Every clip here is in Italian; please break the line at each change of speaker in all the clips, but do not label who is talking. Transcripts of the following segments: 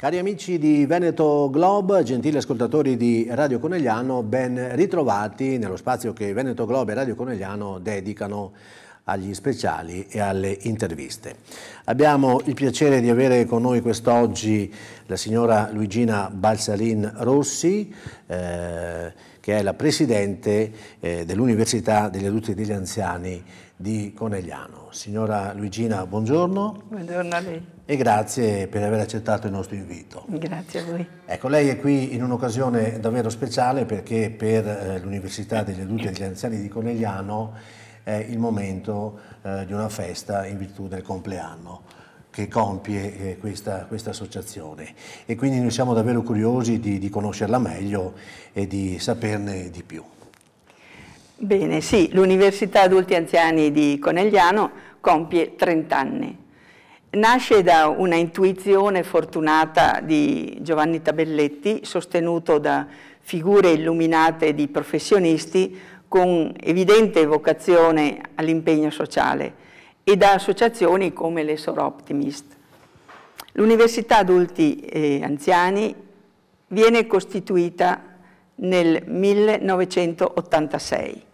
Cari amici di Veneto Globe, gentili ascoltatori di Radio Conegliano, ben ritrovati nello spazio che Veneto Globe e Radio Conegliano dedicano agli speciali e alle interviste. Abbiamo il piacere di avere con noi quest'oggi la signora Luigina Balsalin Rossi, eh, che è la presidente eh, dell'Università degli Adulti e degli Anziani di Conegliano. Signora Luigina, buongiorno.
Buongiorno a lei.
E grazie per aver accettato il nostro invito.
Grazie a voi.
Ecco, lei è qui in un'occasione davvero speciale perché per eh, l'Università degli Adulti e degli Anziani di Conegliano è il momento eh, di una festa in virtù del compleanno che compie eh, questa, questa, associazione e quindi noi siamo davvero curiosi di, di conoscerla meglio e di saperne di
più. Bene, sì, l'Università Adulti Anziani di Conegliano compie 30 anni. Nasce da una intuizione fortunata di Giovanni Tabelletti, sostenuto da figure illuminate di professionisti con evidente vocazione all'impegno sociale e da associazioni come le Soroptimist. L'Università Adulti e eh, Anziani viene costituita nel 1986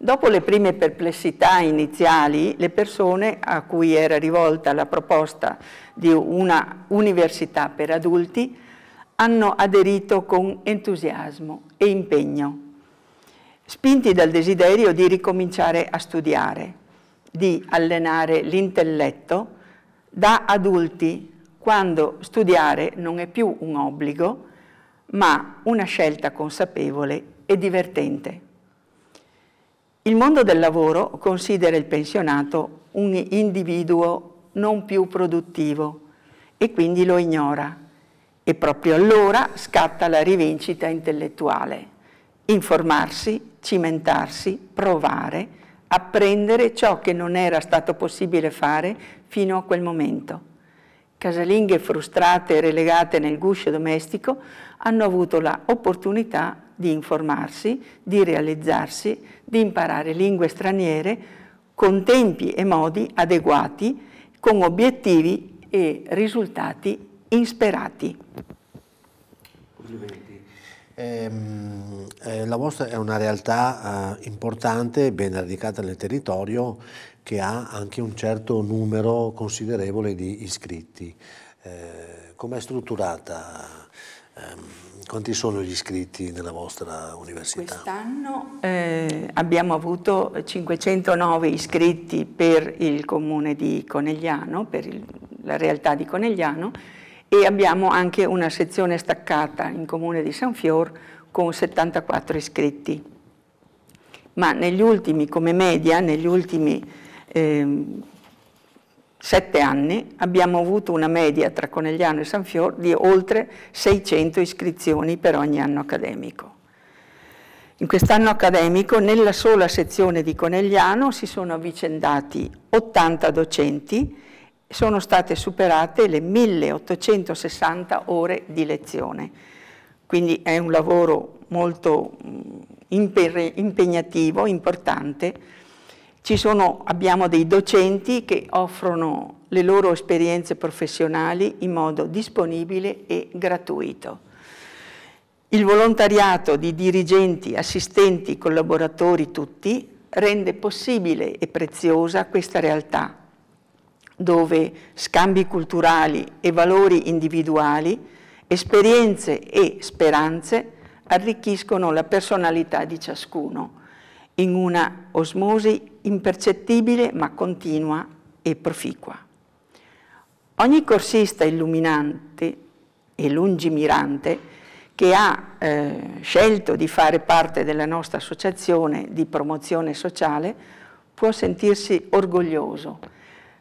Dopo le prime perplessità iniziali, le persone a cui era rivolta la proposta di una università per adulti hanno aderito con entusiasmo e impegno, spinti dal desiderio di ricominciare a studiare, di allenare l'intelletto da adulti quando studiare non è più un obbligo, ma una scelta consapevole e divertente. Il mondo del lavoro considera il pensionato un individuo non più produttivo e quindi lo ignora e proprio allora scatta la rivincita intellettuale. Informarsi, cimentarsi, provare, apprendere ciò che non era stato possibile fare fino a quel momento. Casalinghe frustrate e relegate nel guscio domestico hanno avuto l'opportunità di informarsi, di realizzarsi, di imparare lingue straniere con tempi e modi adeguati, con obiettivi e risultati insperati.
Eh, eh, la vostra è una realtà eh, importante, ben radicata nel territorio, che ha anche un certo numero considerevole di iscritti. Eh, com'è strutturata? Ehm, quanti sono gli iscritti nella vostra università? Quest'anno
eh, abbiamo avuto 509 iscritti per il comune di Conegliano, per il, la realtà di Conegliano e abbiamo anche una sezione staccata in comune di San Fior con 74 iscritti. Ma negli ultimi, come media, negli ultimi eh, sette anni abbiamo avuto una media tra Conegliano e San Fior di oltre 600 iscrizioni per ogni anno accademico. In quest'anno accademico nella sola sezione di Conegliano si sono avvicendati 80 docenti e sono state superate le 1860 ore di lezione. Quindi è un lavoro molto mm, impegnativo, importante, sono, abbiamo dei docenti che offrono le loro esperienze professionali in modo disponibile e gratuito. Il volontariato di dirigenti, assistenti, collaboratori tutti rende possibile e preziosa questa realtà, dove scambi culturali e valori individuali, esperienze e speranze arricchiscono la personalità di ciascuno in una osmosi impercettibile ma continua e proficua. Ogni corsista illuminante e lungimirante che ha eh, scelto di fare parte della nostra associazione di promozione sociale può sentirsi orgoglioso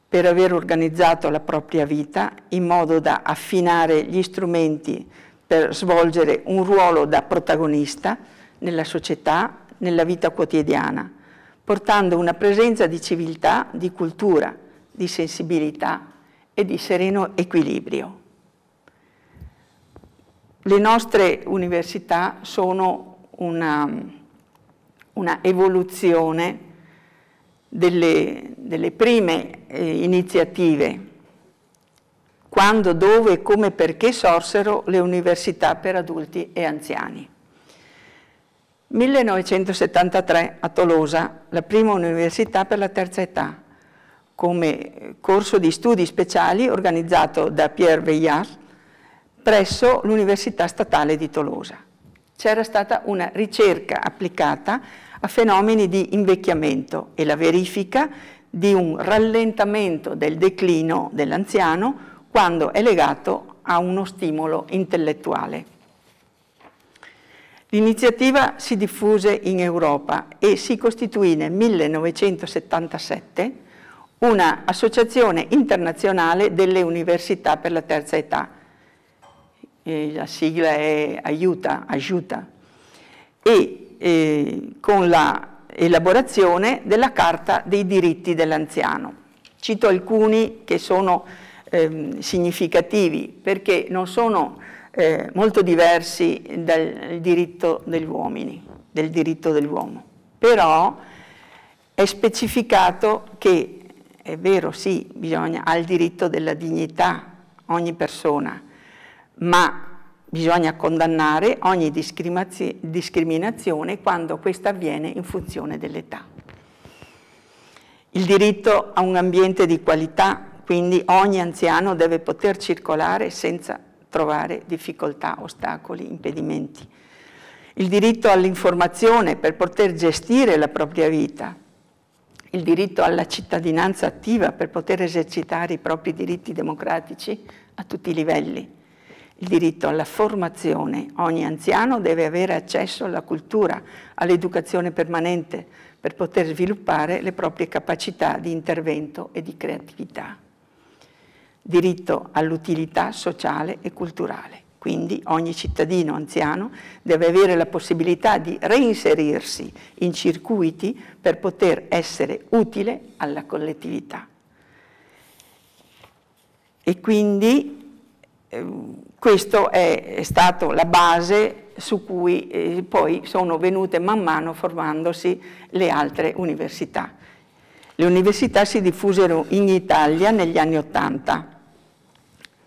per aver organizzato la propria vita in modo da affinare gli strumenti per svolgere un ruolo da protagonista nella società, nella vita quotidiana, portando una presenza di civiltà, di cultura, di sensibilità e di sereno equilibrio. Le nostre università sono una, una evoluzione delle, delle prime eh, iniziative, quando, dove, come, perché sorsero le università per adulti e anziani. 1973 a Tolosa, la prima università per la terza età, come corso di studi speciali organizzato da Pierre Veillard presso l'Università Statale di Tolosa. C'era stata una ricerca applicata a fenomeni di invecchiamento e la verifica di un rallentamento del declino dell'anziano quando è legato a uno stimolo intellettuale. L'iniziativa si diffuse in Europa e si costituì nel 1977 una associazione internazionale delle università per la terza età. E la sigla è Aiuta, Aiuta. E eh, con l'elaborazione della Carta dei diritti dell'anziano. Cito alcuni che sono eh, significativi perché non sono eh, molto diversi dal diritto degli uomini, del diritto dell'uomo. Però è specificato che, è vero, sì, bisogna, ha il diritto della dignità ogni persona, ma bisogna condannare ogni discriminazione quando questa avviene in funzione dell'età. Il diritto a un ambiente di qualità, quindi ogni anziano deve poter circolare senza trovare difficoltà, ostacoli, impedimenti. Il diritto all'informazione per poter gestire la propria vita, il diritto alla cittadinanza attiva per poter esercitare i propri diritti democratici a tutti i livelli, il diritto alla formazione. Ogni anziano deve avere accesso alla cultura, all'educazione permanente per poter sviluppare le proprie capacità di intervento e di creatività diritto all'utilità sociale e culturale. Quindi ogni cittadino anziano deve avere la possibilità di reinserirsi in circuiti per poter essere utile alla collettività. E quindi eh, questa è, è stata la base su cui eh, poi sono venute man mano formandosi le altre università. Le università si diffusero in Italia negli anni Ottanta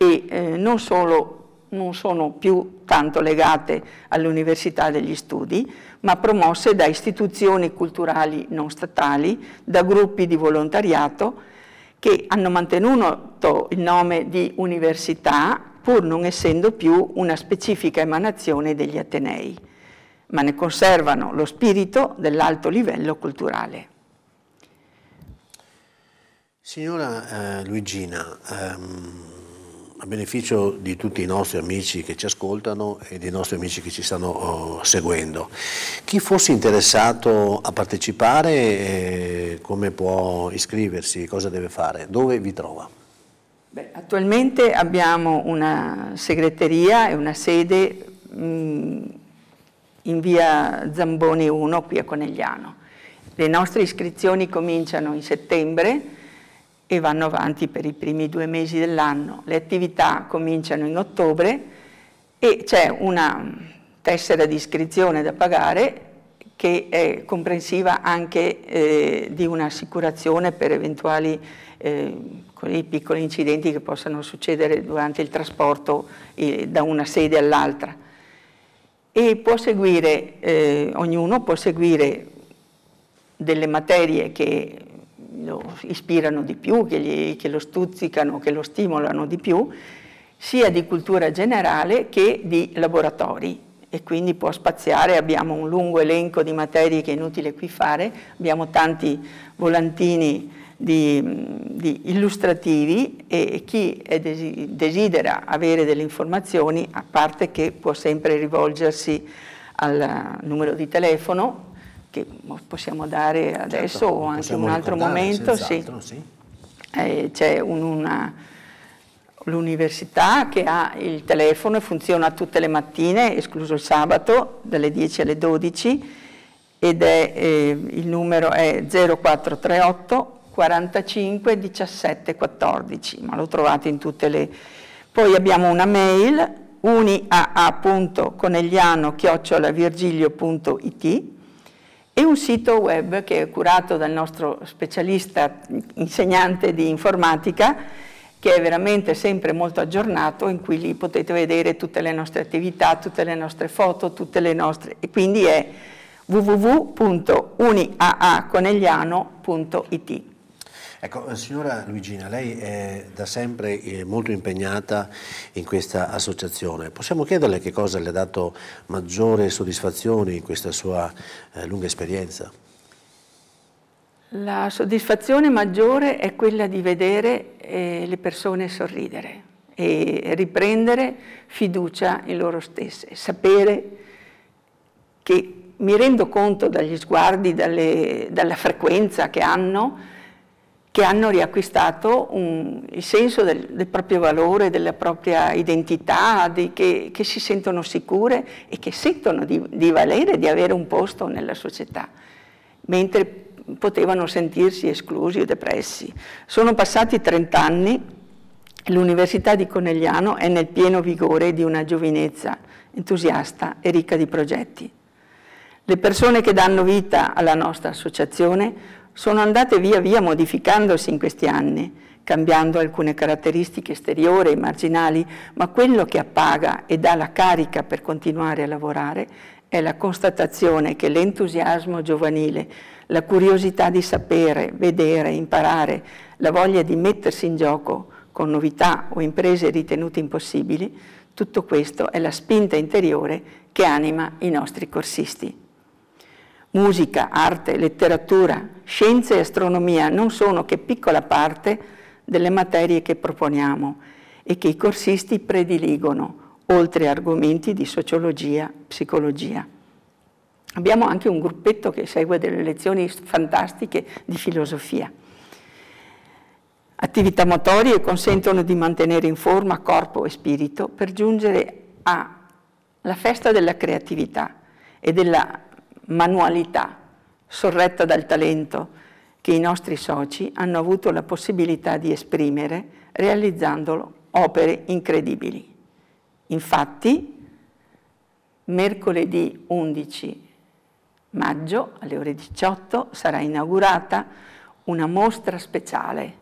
e eh, non solo non sono più tanto legate all'università degli studi, ma promosse da istituzioni culturali non statali, da gruppi di volontariato che hanno mantenuto il nome di università pur non essendo più una specifica emanazione degli Atenei, ma ne conservano lo spirito dell'alto livello culturale.
Signora eh, Luigina, ehm a beneficio di tutti i nostri amici che ci ascoltano e dei nostri amici che ci stanno oh, seguendo. Chi fosse interessato a partecipare, eh, come può iscriversi, cosa deve fare, dove vi trova?
Beh, attualmente abbiamo una segreteria e una sede mh, mm, in via Zamboni 1 qui a Conegliano. Le nostre iscrizioni cominciano in settembre e vanno avanti per i primi due mesi dell'anno. Le attività cominciano in ottobre e c'è una tessera di iscrizione da pagare che è comprensiva anche eh, di un'assicurazione per eventuali eh, piccoli incidenti che possano succedere durante il trasporto eh, da una sede all'altra. E può seguire, eh, ognuno può seguire delle materie che lo ispirano di più, che, gli, che lo stuzzicano, che lo stimolano di più, sia di cultura generale che di laboratori e quindi può spaziare, abbiamo un lungo elenco di materie che è inutile qui fare, abbiamo tanti volantini di, di illustrativi e chi desidera avere delle informazioni, a parte che può sempre rivolgersi al numero di telefono che possiamo dare certo, adesso certo, o anche in un altro momento. Sì. Sì. Eh, c'è un, l'università che ha il telefono e funziona tutte le mattine, escluso il sabato, dalle 10 alle 12 ed è, eh, il numero è 0438 45 17 14, ma lo trovate in tutte le... Poi abbiamo una mail uniaa.conegliano-virgilio.it e un sito web che è curato dal nostro specialista insegnante di informatica che è veramente sempre molto aggiornato in cui lì potete vedere tutte le nostre attività, tutte le nostre foto, tutte le nostre e quindi è www.uniaaconegliano.it Ecco, eh, signora
Luigina, lei è da sempre eh, molto impegnata in questa associazione. Possiamo chiederle che cosa le ha dato maggiore soddisfazione in questa sua eh, lunga esperienza?
La soddisfazione maggiore è quella di vedere le persone sorridere e riprendere fiducia in loro stesse, sapere che mi rendo conto dagli sguardi, dalle, dalla frequenza che hanno, che hanno riacquistato un, il senso del, del, proprio valore, della propria identità, di, che, che, si sentono sicure e che sentono di, di valere, di avere un posto nella società, mentre potevano sentirsi esclusi o depressi. Sono passati 30 anni l'Università di Conegliano è nel pieno vigore di una giovinezza entusiasta e ricca di progetti. Le persone che danno vita alla nostra associazione sono andate via via modificandosi in questi anni, cambiando alcune caratteristiche esteriori e marginali, ma quello che appaga e dà la carica per continuare a lavorare è la constatazione che l'entusiasmo giovanile, la curiosità di sapere, vedere, imparare, la voglia di mettersi in gioco con novità o imprese ritenute impossibili, tutto questo è la spinta interiore che anima i nostri corsisti. Musica, arte, letteratura, scienze e astronomia non sono che piccola parte delle materie che proponiamo e che i corsisti prediligono, oltre a argomenti di sociologia, psicologia. Abbiamo anche un gruppetto che segue delle lezioni fantastiche di filosofia. Attività motorie consentono di mantenere in forma corpo e spirito per giungere alla festa della creatività e della manualità, sorretta dal talento, che i nostri soci hanno avuto la possibilità di esprimere realizzando opere incredibili. Infatti, mercoledì 11 maggio alle ore 18 sarà inaugurata una mostra speciale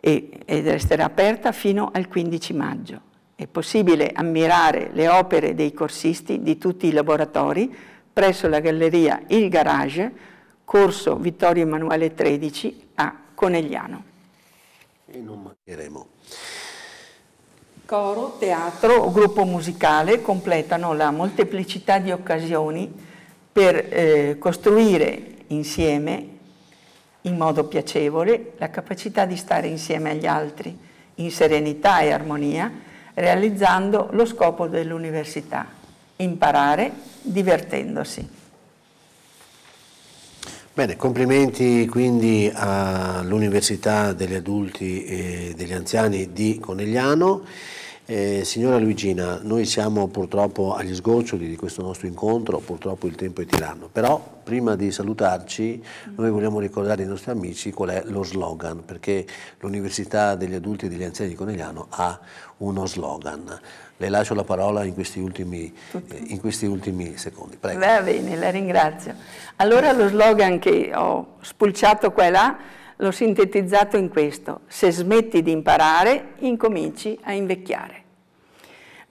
e, ed resterà aperta fino al 15 maggio. È possibile ammirare le opere dei corsisti di tutti i laboratori presso la galleria Il Garage, corso Vittorio Emanuele XIII a Conegliano.
E non mancheremo.
Coro, teatro o gruppo musicale completano la molteplicità di occasioni per eh, costruire insieme in modo piacevole la capacità di stare insieme agli altri in serenità e armonia, realizzando lo scopo dell'università, imparare divertendosi.
Bene, complimenti quindi all'Università degli Adulti e degli Anziani di Conegliano. Eh, signora Luigina, noi siamo purtroppo agli sgoccioli di questo nostro incontro, purtroppo il tempo è tiranno, però prima di salutarci noi vogliamo ricordare ai nostri amici qual è lo slogan, perché l'Università degli Adulti e degli Anziani di Conegliano ha uno slogan. Le lascio la parola in questi ultimi, eh, in questi ultimi secondi. Prego. Va bene,
la ringrazio. Allora lo slogan che ho spulciato qua e là l'ho sintetizzato in questo. Se smetti di imparare, incominci a invecchiare.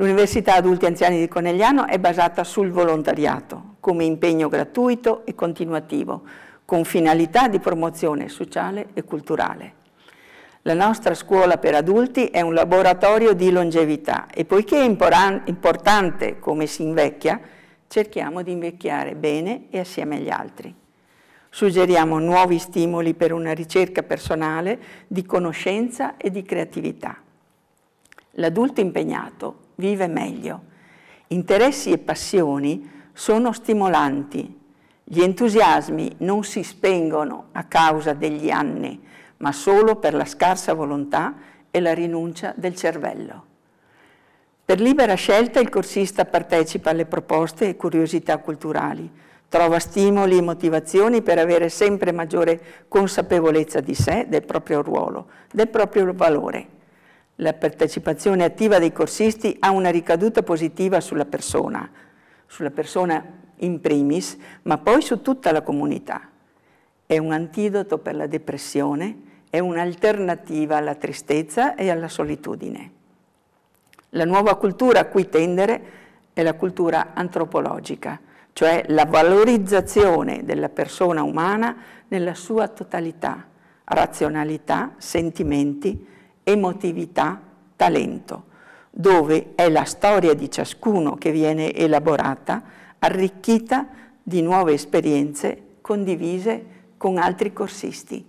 L'Università Adulti e Anziani di Conegliano è basata sul volontariato come impegno gratuito e continuativo, con finalità di promozione sociale e culturale. La nostra scuola per adulti è un laboratorio di longevità e poiché è importante come si invecchia, cerchiamo di invecchiare bene e assieme agli altri. Suggeriamo nuovi stimoli per una ricerca personale di conoscenza e di creatività. L'adulto impegnato vive meglio. Interessi e passioni sono stimolanti. Gli entusiasmi non si spengono a causa degli anni, ma solo per la scarsa volontà e la rinuncia del cervello. Per libera scelta il corsista partecipa alle proposte e curiosità culturali, trova stimoli e motivazioni per avere sempre maggiore consapevolezza di sé, del proprio ruolo, del proprio valore. La partecipazione attiva dei corsisti ha una ricaduta positiva sulla persona, sulla persona in primis, ma poi su tutta la comunità. È un antidoto per la depressione, è un'alternativa alla tristezza e alla solitudine. La nuova cultura a cui tendere è la cultura antropologica, cioè la valorizzazione della persona umana nella sua totalità, razionalità, sentimenti, emotività, talento, dove è la storia di ciascuno che viene elaborata, arricchita di nuove esperienze condivise con altri corsisti.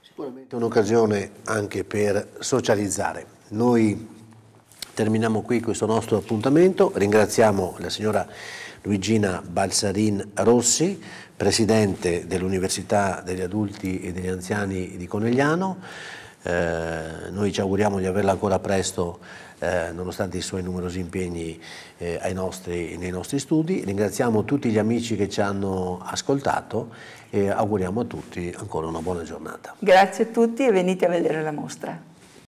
Sicuramente un'occasione anche per socializzare. Noi terminiamo qui questo nostro appuntamento, ringraziamo la signora Luigina Balsarin Rossi, presidente dell'Università degli Adulti e degli Anziani di Conegliano, eh, noi ci auguriamo di averla ancora presto, eh, nonostante i suoi numerosi impegni eh, nostri, nei nostri studi. Ringraziamo tutti gli amici che ci hanno ascoltato e auguriamo a tutti ancora una buona giornata.
Grazie a tutti e venite a vedere la mostra.